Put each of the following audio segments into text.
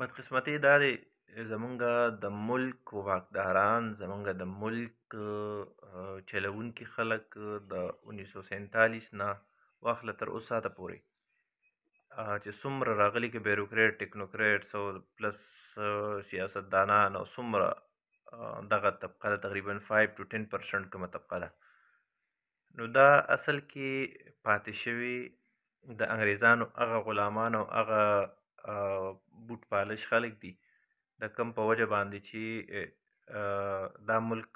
بدقسمتي دا دی زمونږه د ملک واکداران زمونږه د ملک چلوونکي خلک د انیس سو سینتالیس نه واخله تر اوسه ته پورې چې څومره راغلي کې بیروکریټ ټکنوکریټس او پلس سیاستدانان او څومره دغه طبقه ده تقریبا 5 ټو 10 پرسنټ کومه طبقه ده نو دا اصل کې پاتې شوي د انګریزانو هغه غلامان او هغه بوټ پالش خلک دي د کم په وجه باندې چې دا ملک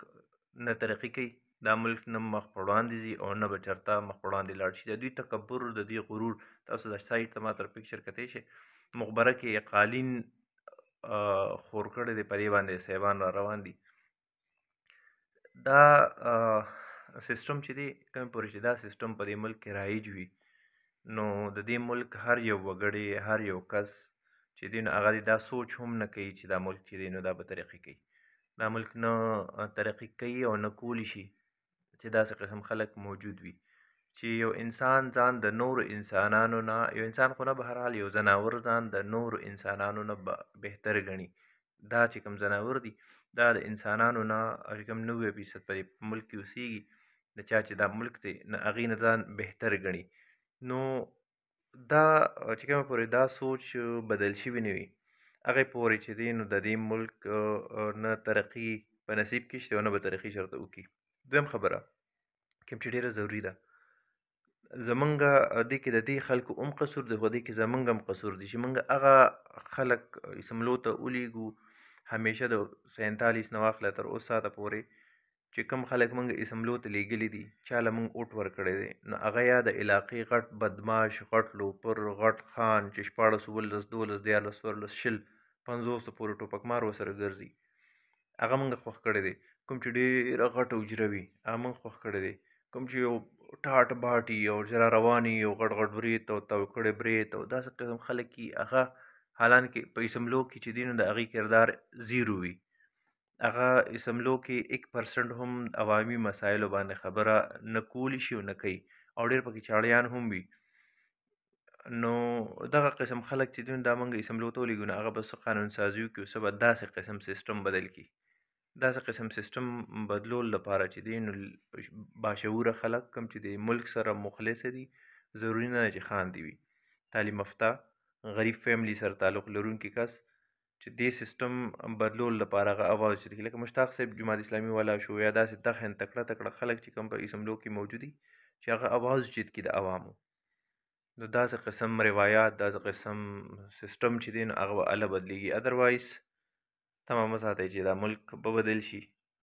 نه ترقي کوي دا ملک نه مخ په وړاندې ځي او نه به چرته مخ په وړاندې لاړ شي د دوی تکبر د دوی غرور تاسو د سایټ ته ما تر پکچر کتی شئ مقبره کې قالین خور کړی دی پرې باندې سیوان را روان دي دا سیستم چې دی کم پورې چې دا سیستم په دې ملک کې رایج وي نو د دې ملک هر یو وګړی هر یو کس چې دی نو هغه دا سوچ هم نه کوي چې دا ملک چې دی نو دا به ترقي کوي دا ملک نه ترقي کوي او نه کولی شي چې داسې قسم خلک موجود وي چې یو انسان ځان د نورو انسانانو نه یو انسان خو نه بهرحال یو ځناور ځان د نورو انسانانو نه بهتر ګڼي دا چې کوم ځناور دي دا د انسانانو نه چې کوم نوي فیصد په ملک کې اوسېږي د چا چې دا ملک دی نه هغې نه ځان بهتر ګڼي نو دا چې کومه پورې دا سوچ بدل شوی نه وي هغې پورې چې دی نو د دې ملک نه ترقي په نصیب کې شته او نه به ترقي چېرته وکړي دویم خبره کوم چې ډېره ضروري ده زمونږ دې کې د دې خلکو هم قصور دی خو دې کې زمونږ هم قصور دی چې موږ هغه خلک اسملو ته ولیږو همیشه د سینتالیس نه واخله تر اوس ساعته پورې چې کم خلک مونږ اسمبلو ته لیږلي دي چا له مونږ اوټ ورکړی دی نو هغه یا د علاقې غټ بدماش غټ لوپر غټ خان چې شپاړس اوولس دولس دیارلس څوارلس شل پنځوسو پورې ټوپکمار ورسره ګرځي هغه مونږ خوښ کړی دی کوم چې ډېره غټه حجره وي هغه مونږ خوښ کړی دی کوم چې یو ټاټ باټي او جره رواني او غټ غټ بریت او توکړې بریت او داسې قسم خلک کی هغه حالانکه په اسمبلو کې چې دینو د هغې کردار زیرو وي هغه اسمبلو کې 1% هم عوامي مسایلو باندې خبره نه کولی شي او نه کوي او ډېر پکې چاړیان هم وي نو دغه قسم خلک چې دین دا مونږ اسمبلو ته لګونه هغه بس قانون سازیو کې اوسه به داسې قسم سیستم بدل کی داسې قسم سیستم بدلول لپاره چې دین باشعور خلک کم چې د ملک سره مخلص دي ضروری نه چې خان دی وي تعلیم یافته غریب فیملی سره تعلق لرونکي کس چې دې سیستم بدلول لپاره غو اواز چې لکه مشتاق صاحب جماعت اسلامي والا شو یا داسې دغه ان تکړه تکړه خلک چې کوم په اسمبلو کې موجودي چې هغه اواز جیت کې د عوامو نو داسې قسم روایت داسې قسم سیستم چې دین هغه اله بدلیږي ادروایز تمام ساتي چې دا ملک به بدل شي